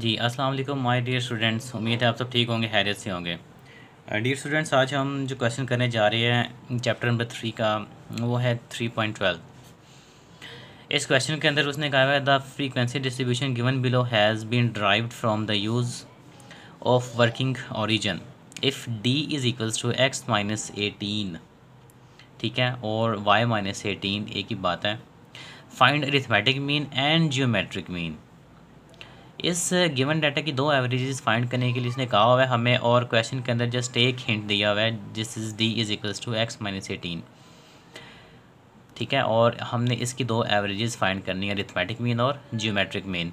जी अस्सलाम वालेकुम my dear students उम्मीद है आप सब ठीक होंगे हैरियत से होंगे डियर स्टूडेंट्स आज हम जो क्वेश्चन करने जा रहे हैं चैप्टर नंबर थ्री का वो है थ्री पॉइंट ट्वेल्व इस क्वेश्चन के अंदर उसने कहा है the frequency distribution given below has been derived from the use of working origin if D is equals to X minus eighteen ठीक है और वाई माइनस एटीन एक ही बात है find arithmetic mean and geometric mean इस given data की दो एवरेजेस फाइंड करने के लिए इसने कहा हुआ है हमें और क्वेश्चन के अंदर जस्ट एक हिंट दिया हुआ है जिस is D is equals to X minus eighteen ठीक है और हमने इसकी दो एवरेजेस फाइंड करनी है रिथमेटिक मीन और geometric mean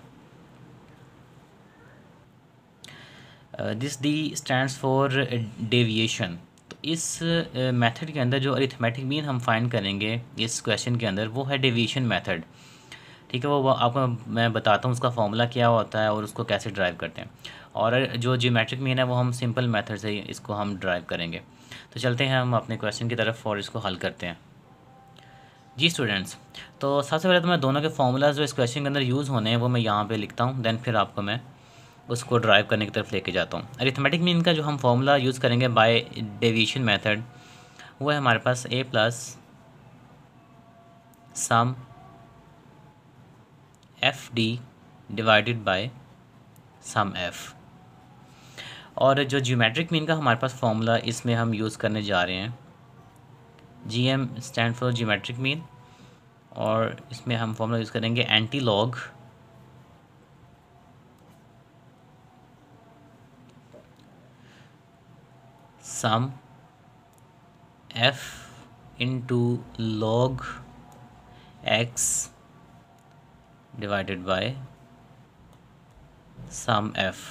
this D stands for deviation तो इस मेथड uh, के अंदर जो अरिथमेटिक मीन हम फाइंड करेंगे इस क्वेश्चन के अंदर वो है डेविएशन मेथड ठीक है वो आपको मैं बताता हूँ उसका फॉर्मूला क्या होता है और उसको कैसे ड्राइव करते हैं और जो जियोमेट्रिक मीन है वो हम सिंपल मेथड से इसको हम ड्राइव करेंगे तो चलते हैं हम अपने क्वेश्चन की तरफ और इसको हल करते हैं जी स्टूडेंट्स तो सबसे पहले तो मैं दोनों के फार्मूलाज जो इस क्वेश्चन के अंदर यूज़ होने हैं वो मैं यहाँ पर लिखता हूँ देन फिर आपको मैं उसको ड्राइव करने की तरफ लेके जाता हूँ अरिथमेटिक मीन का जो हम फॉर्मूला यूज़ करेंगे बाय डेविएशन मेथड वो है हमारे पास A plus sum F D divided by sum F और जो ज्योमेट्रिक मीन का हमारे पास फॉर्मूला इसमें हम यूज़ करने जा रहे हैं G M stand for geometric mean और इसमें हम फॉर्मूला यूज़ करेंगे antilog sum F into log X divided by sum f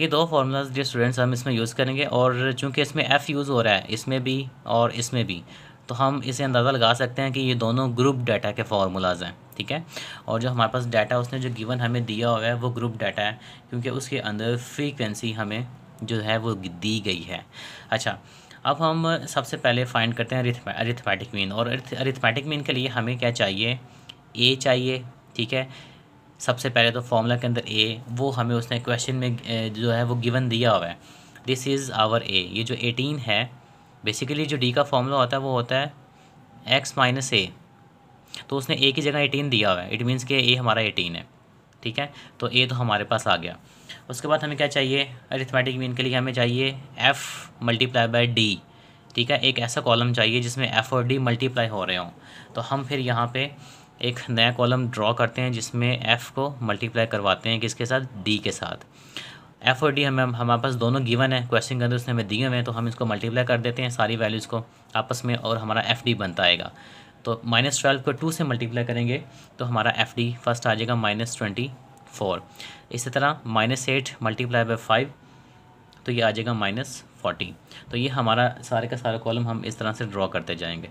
ये दो फार्मूलाज जो स्टूडेंट्स हम इसमें यूज़ करेंगे और चूंकि इसमें एफ़ यूज़ हो रहा है इसमें भी और इसमें भी तो हम इसे अंदाज़ा लगा सकते हैं कि ये दोनों ग्रुप डाटा के फार्मूलाज हैं ठीक है और जो हमारे पास डाटा उसने जो गिवन हमें दिया हुआ है वो ग्रुप डाटा है क्योंकि उसके अंदर फ्रीक्वेंसी हमें जो है वो दी गई है अच्छा अब हम सबसे पहले फाइंड करते हैं अरिथमेटिक मीन और अरिथमेटिक मीन के लिए हमें क्या चाहिए ए चाहिए ठीक है सबसे पहले तो फॉर्मूला के अंदर ए वो हमें उसने क्वेश्चन में जो है वो गिवन दिया हुआ है दिस इज़ आवर ए ये जो एटीन है बेसिकली जो डी का फॉर्मूला होता है वो होता है एक्स माइनस ए तो उसने ए की जगह एटीन दिया हुआ है इट मीन्स कि ए हमारा एटीन है ठीक है तो ए तो हमारे पास आ गया उसके बाद हमें क्या चाहिए अरिथमेटिक मीन के लिए हमें चाहिए एफ़ मल्टीप्लाई बाई डी ठीक है एक ऐसा कॉलम चाहिए जिसमें एफ़ और डी मल्टीप्लाई हो रहे हों तो हम फिर यहाँ पे एक नया कॉलम ड्रॉ करते हैं जिसमें एफ़ को मल्टीप्लाई करवाते हैं किसके साथ डी के साथ एफ़ और डी हमें हमारे पास दोनों गिवन है क्वेश्चन के अंदर उसने हमें दिए हुए हैं तो हम इसको मल्टीप्लाई कर देते हैं सारी वैल्यूज़ को आपस में और हमारा एफ़ डी बनता आएगा तो माइनस ट्वेल्व को टू से मल्टीप्लाई करेंगे तो हमारा एफ डी फर्स्ट आ जाएगा माइनस ट्वेंटी फोर इसी तरह minus eight multiply by five तो ये आ जाएगा माइनस फोर्टी तो ये हमारा सारे का सारा कॉलम हम इस तरह से ड्रॉ करते जाएंगे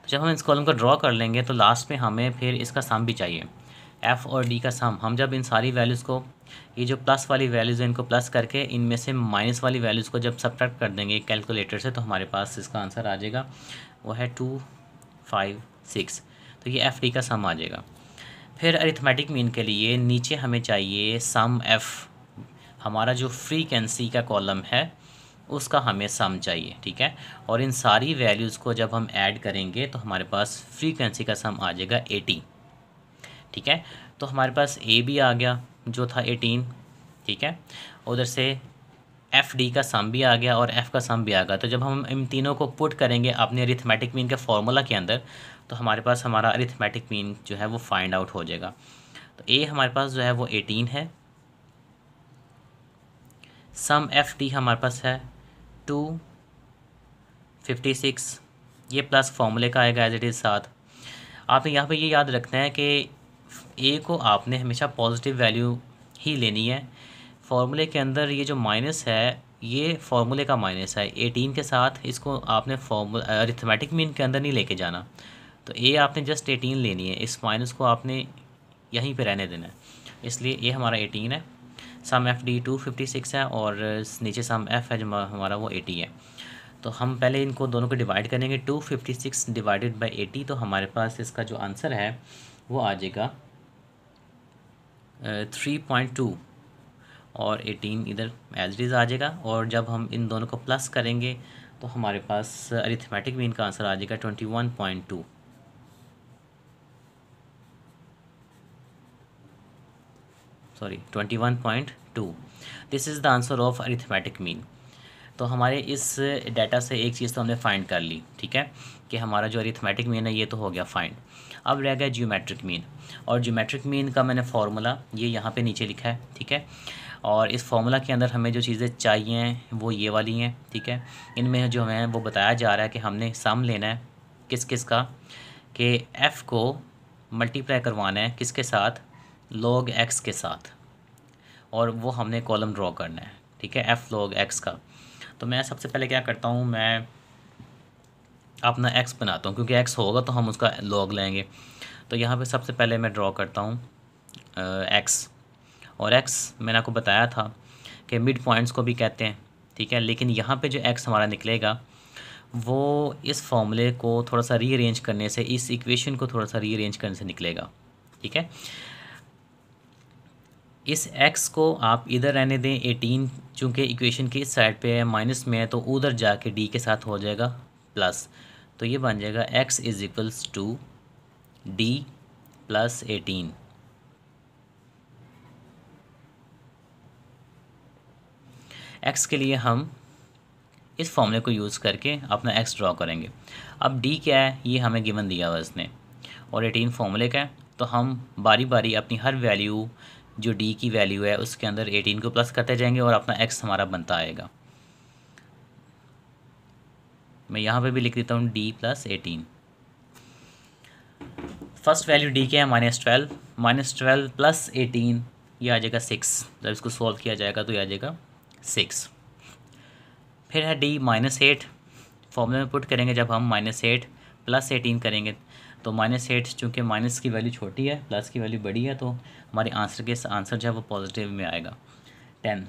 तो जब हम इस कॉलम को ड्रॉ कर लेंगे तो लास्ट में हमें फिर इसका सम भी चाहिए एफ़ और डी का सम हम जब इन सारी वैल्यूज़ को ये जो प्लस वाली वैल्यूज़ हैं इनको प्लस करके इनमें से माइनस वाली वैल्यूज़ को जब सब्ट्रैक्ट कर देंगे कैलकुलेटर से तो हमारे पास इसका आंसर आ जाएगा वो है टू फाइव सिक्स तो ये एफ़ डी का सम आ जाएगा फिर अरिथमेटिक मीन के लिए नीचे हमें चाहिए सम एफ़ हमारा जो फ्रीकेंसी का कॉलम है उसका हमें सम चाहिए ठीक है और इन सारी वैल्यूज़ को जब हम ऐड करेंगे तो हमारे पास फ्रीकेंसी का सम आ जाएगा एटी ठीक है तो हमारे पास ए भी आ गया जो था एटीन ठीक है उधर से एफ़ डी का सम भी आ गया और एफ़ का सम भी आ गया तो जब हम इन तीनों को पुट करेंगे अपने अरिथमेटिक मीन के फार्मूला के अंदर तो हमारे पास हमारा अरिथमेटिक मीन जो है वो फाइंड आउट हो जाएगा तो ए हमारे पास जो है वो एटीन है सम एफ़ डी हमारे पास है टू फिफ्टी सिक्स ये प्लस फॉर्मूले का आएगा एज इट इज़ साथ आपने यहाँ पे ये याद रखना है कि ए को आपने हमेशा पॉजिटिव वैल्यू ही लेनी है फार्मूले के अंदर ये जो माइनस है ये फार्मूले का माइनस है एटीन के साथ इसको आपने फॉर्मूल अरिथमेटिक मीन के अंदर नहीं लेके जाना तो ए आपने जस्ट एटीन लेनी है इस माइनस को आपने यहीं पे रहने देना है इसलिए ये हमारा एटीन है sum F D two fifty six है और नीचे सम एफ है जो हमारा वो एटी है तो हम पहले इनको दोनों को डिवाइड करेंगे two fifty six divided by eighty तो हमारे पास इसका जो आंसर है वो आ जाएगा थ्री पॉइंट टू और एटीन इधर एज इज़ आ जाएगा और जब हम इन दोनों को प्लस करेंगे तो हमारे पास अरिथमेटिक मीन का आंसर आ जाएगा twenty one point two sorry twenty one point two this is the answer of arithmetic mean तो हमारे इस डाटा से एक चीज़ तो हमने फाइंड कर ली ठीक है कि हमारा जो अरिथमेटिक मीन है ये तो हो गया फाइंड अब रह गया जियोमेट्रिक मीन और जियोमेट्रिक मीन का मैंने फार्मूला ये यहाँ पे नीचे लिखा है ठीक है और इस फार्मूला के अंदर हमें जो चीज़ें चाहिए हैं वो ये वाली हैं ठीक है इनमें जो है वो बताया जा रहा है कि हमने सम लेना है किस किस का कि एफ़ को मल्टीप्लाई करवाना है किसके साथ लॉग एक्स के साथ और वो हमने कॉलम ड्रॉ करना है ठीक है एफ़ लॉग एक्स का तो मैं सबसे पहले क्या करता हूँ मैं अपना एक्स बनाता हूँ क्योंकि एक्स होगा तो हम उसका लॉग लेंगे तो यहाँ पे सबसे पहले मैं ड्रॉ करता हूँ एक्स और एक्स मैंने आपको बताया था कि मिड पॉइंट्स को भी कहते हैं ठीक है लेकिन यहाँ पे जो एक्स हमारा निकलेगा वो इस फॉर्मूले को थोड़ा सा रीअरेंज करने से इस इक्वेशन को थोड़ा सा रीअरेंज करने से निकलेगा ठीक है इस x को आप इधर रहने दें एटीन चूँकि इक्वेशन की इस साइड पे है माइनस में है तो उधर जाके d के साथ हो जाएगा प्लस तो ये बन जाएगा x is equals to D plus eighteen X के लिए हम इस फॉर्मूले को यूज़ करके अपना एक्स ड्रॉ करेंगे अब डी क्या है ये हमें गिवन दिया हुआ इसने और एटीन फॉर्मूले का है तो हम बारी बारी अपनी हर वैल्यू जो डी की वैल्यू है उसके अंदर एटीन को प्लस करते जाएंगे और अपना एक्स हमारा बनता आएगा मैं यहाँ पे भी लिख देता हूँ D plus eighteen first value D के है minus twelve minus twelve plus eighteen ये आ जाएगा सिक्स जब इसको सॉल्व किया जाएगा तो ये आ जाएगा सिक्स फिर है डी माइनस एट फॉर्मूले में पुट करेंगे जब हम माइनस एट प्लस एटीन करेंगे तो माइनस एट चूँकि माइनस की वैल्यू छोटी है प्लस की वैल्यू बड़ी है तो हमारे आंसर के आंसर जो है वो पॉजिटिव में आएगा ten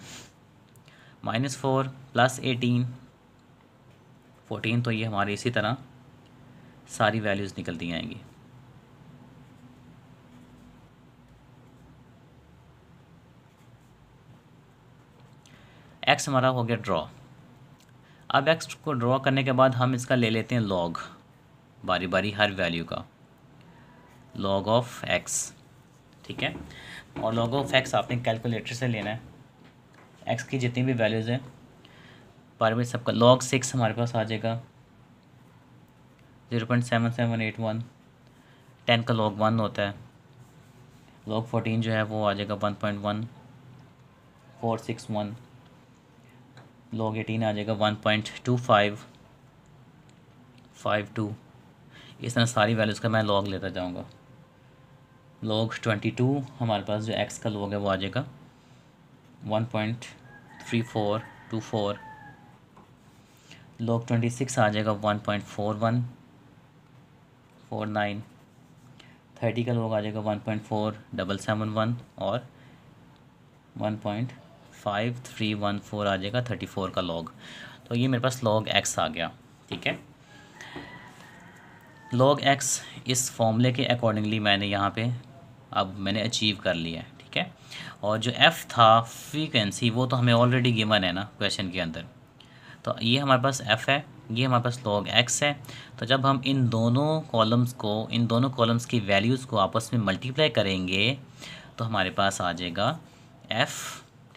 minus four plus eighteen fourteen तो ये हमारी इसी तरह सारी वैल्यूज़ निकलती आएंगी एक्स हमारा हो गया ड्रॉ अब एक्स को ड्रॉ करने के बाद हम इसका ले लेते हैं लॉग बारी बारी हर वैल्यू का लॉग ऑफ एक्स ठीक है और लॉग ऑफ एक्स आपने कैलकुलेटर से लेना है एक्स की जितनी भी वैल्यूज़ हैं बारी बारी सबका लॉग सिक्स हमारे पास आ जाएगा zero point seven seven eight one ten का लॉग वन होता है लॉग फोर्टीन जो है वो आ जाएगा one point one four six one log eighteen आ जाएगा one point two five five two इस तरह सारी वैल्यूज़ का मैं लॉग लेता जाऊँगा लॉग ट्वेंटी टू हमारे पास जो एक्स का लॉग है वो आ जाएगा one point three four two four log twenty six आ जाएगा one point four one four nine thirty का लॉग आ जाएगा one point four double seven one और one point five three one four आ जाएगा थर्टी फोर का log तो ये मेरे पास लॉग एक्स आ गया ठीक है लॉग एक्स इस फॉर्मूले के अकॉर्डिंगली मैंने यहाँ पे अब मैंने अचीव कर लिया है ठीक है और जो एफ़ था फ्रीक्वेंसी वो तो हमें ऑलरेडी गिवन है ना क्वेश्चन के अंदर तो ये हमारे पास एफ़ है ये हमारे पास लॉग एक्स है तो जब हम इन दोनों कॉलम्स को इन दोनों कॉलम्स की वैल्यूज़ को आपस में मल्टीप्लाई करेंगे तो हमारे पास आ जाएगा एफ़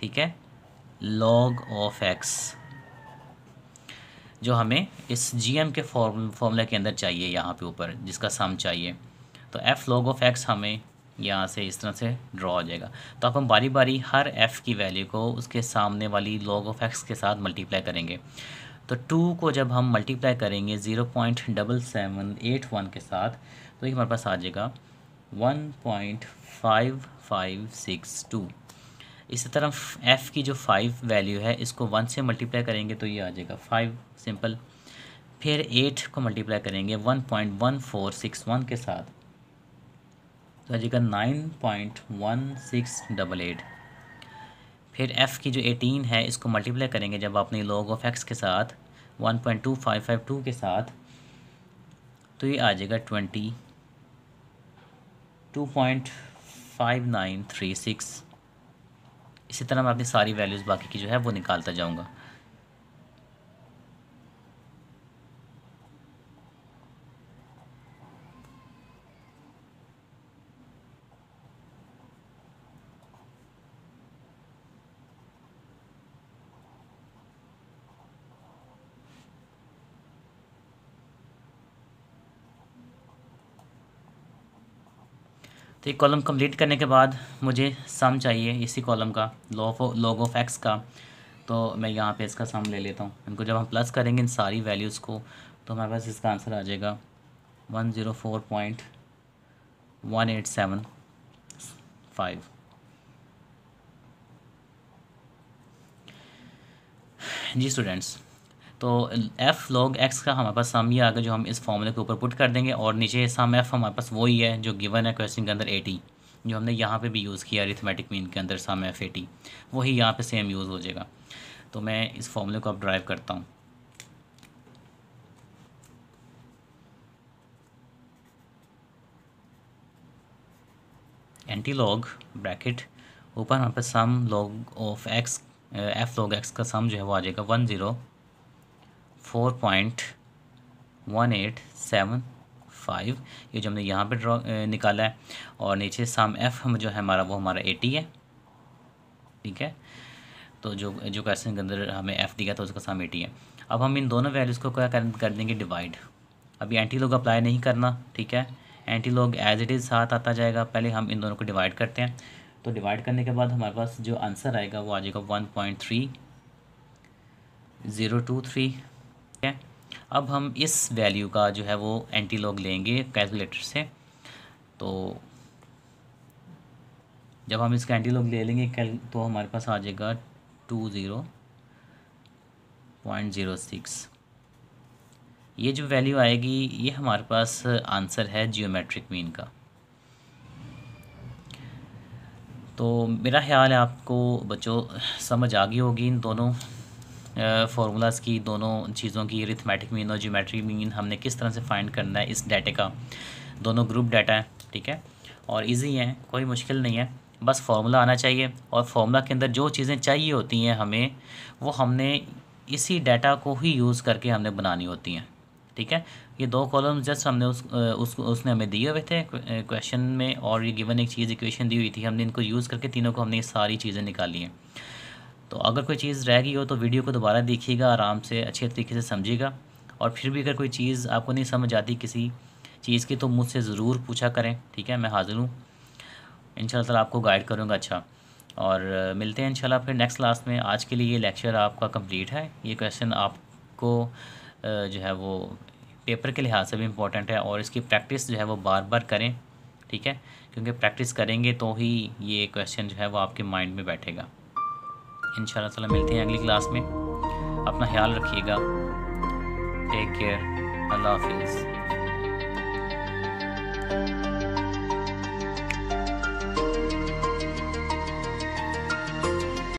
ठीक है लॉग ऑफ एक्स जो हमें इस जी एम के फॉर्म फॉर्मूला के अंदर चाहिए यहाँ पे ऊपर जिसका सम चाहिए तो एफ़ लॉग ऑफ एक्स हमें यहाँ से इस तरह से ड्रॉ हो जाएगा तो आप हम बारी बारी हर एफ़ की वैल्यू को उसके सामने वाली लॉग ऑफ एक्स के साथ मल्टीप्लाई करेंगे तो टू को जब हम मल्टीप्लाई करेंगे zero point double seven eight one के साथ तो ये हमारे पास आ जाएगा one point five five six two इसी तरह एफ़ की जो फाइव वैल्यू है इसको वन से मल्टीप्लाई करेंगे तो ये आ जाएगा फाइव सिंपल फिर एट को मल्टीप्लाई करेंगे one point one four six one के साथ तो आ जाएगा nine point one six double eight फिर एफ़ की जो एटीन है इसको मल्टीप्लाई करेंगे जब अपने लॉग ऑफ एक्स के साथ one point two five five two के साथ तो ये आ जाएगा twenty two point five nine three six इसी तरह मैं अपनी सारी वैल्यूज़ बाकी की जो है वो निकालता जाऊँगा तो ये कॉलम कंप्लीट करने के बाद मुझे सम चाहिए इसी कॉलम का लॉफ लॉग ऑफ एक्स का तो मैं यहाँ पे इसका सम ले लेता हूँ इनको जब हम प्लस करेंगे इन सारी वैल्यूज़ को तो हमारे पास इसका आंसर आ जाएगा one zero four point one eight seven five जी स्टूडेंट्स तो एफ़ लॉग एक्स का हमारे पास सम ये आ गया जो हम इस फॉर्मूले के ऊपर पुट कर देंगे और नीचे सम एफ़ हमारे पास वही है जो गिवन है क्वेश्चन के अंदर एटी जो हमने यहाँ पे भी यूज़ किया रिथमेटिक मीन के अंदर सम एफ़ एटी वही यहाँ पे सेम यूज़ हो जाएगा तो मैं इस फॉर्मूले को अब ड्राइव करता हूँ एंटी लॉग ब्रैकेट ऊपर हमारे पास sum log of X F log X का सम जो है वो आ जाएगा one zero four point one eight seven five ये जो हमने यहाँ पे ड्रॉ निकाला है और नीचे साम एफ हम जो है हमारा वो हमारा एटी है ठीक है तो जो जो क्वेश्चन के अंदर हमें एफ़ दिया था उसका साम एटी है अब हम इन दोनों वैल्यूज़ को क्या कर, कर देंगे डिवाइड अभी एंटी लोग अप्लाई नहीं करना ठीक है एंटी लोग एज इट इज़ साथ आता जाएगा पहले हम इन दोनों को डिवाइड करते हैं तो डिवाइड करने के बाद हमारे पास जो आंसर आएगा वो आ जाएगा one point three zero two three है अब हम इस वैल्यू का जो है वो एंटी लॉग लेंगे कैलकुलेटर से तो जब हम इसका एंटी लॉग ले लेंगे कैल तो हमारे पास आ जाएगा two zero point zero six ये जो वैल्यू आएगी ये हमारे पास आंसर है जियोमेट्रिक मीन का तो मेरा ख्याल है आपको बच्चों समझ आ गई होगी इन दोनों फार्मूलाज़ की दोनों चीज़ों की रिथमेटिक मीन और जोमेट्री मीन हमने किस तरह से फाइंड करना है इस डाटे का दोनों ग्रुप डाटा है ठीक है और इजी है कोई मुश्किल नहीं है बस फार्मूला आना चाहिए और फार्मूला के अंदर जो चीज़ें चाहिए होती हैं हमें वो हमने इसी डाटा को ही यूज़ करके हमने बनानी होती हैं ठीक है ये दो कॉलम जस्ट हमने उस, उस उसने हमें दिए हुए थे क्वेश्चन में और ये गिवन एक चीज़ इक्वेशन दी हुई थी हमने इनको यूज़ करके तीनों को हमने सारी चीज़ें निकाली हैं तो अगर कोई चीज़ रह गई हो तो वीडियो को दोबारा देखिएगा आराम से अच्छे तरीके से समझिएगा और फिर भी अगर कोई चीज़ आपको नहीं समझ आती किसी चीज़ की तो मुझसे ज़रूर पूछा करें ठीक है मैं हाज़िर हूँ इन शाला आपको गाइड करूँगा अच्छा और मिलते हैं इन फिर नेक्स्ट क्लास में आज के लिए ये लेक्चर आपका कम्प्लीट है ये क्वेश्चन आपको जो है वो पेपर के लिहाज से भी इम्पोर्टेंट है और इसकी प्रैक्टिस जो है वो बार बार करें ठीक है क्योंकि प्रैक्टिस करेंगे तो ही ये क्वेश्चन जो है वो आपके माइंड में बैठेगा इन ताला मिलते हैं अगली क्लास में अपना ख्याल रखिएगा टेक केयर अल्लाह हाफिज़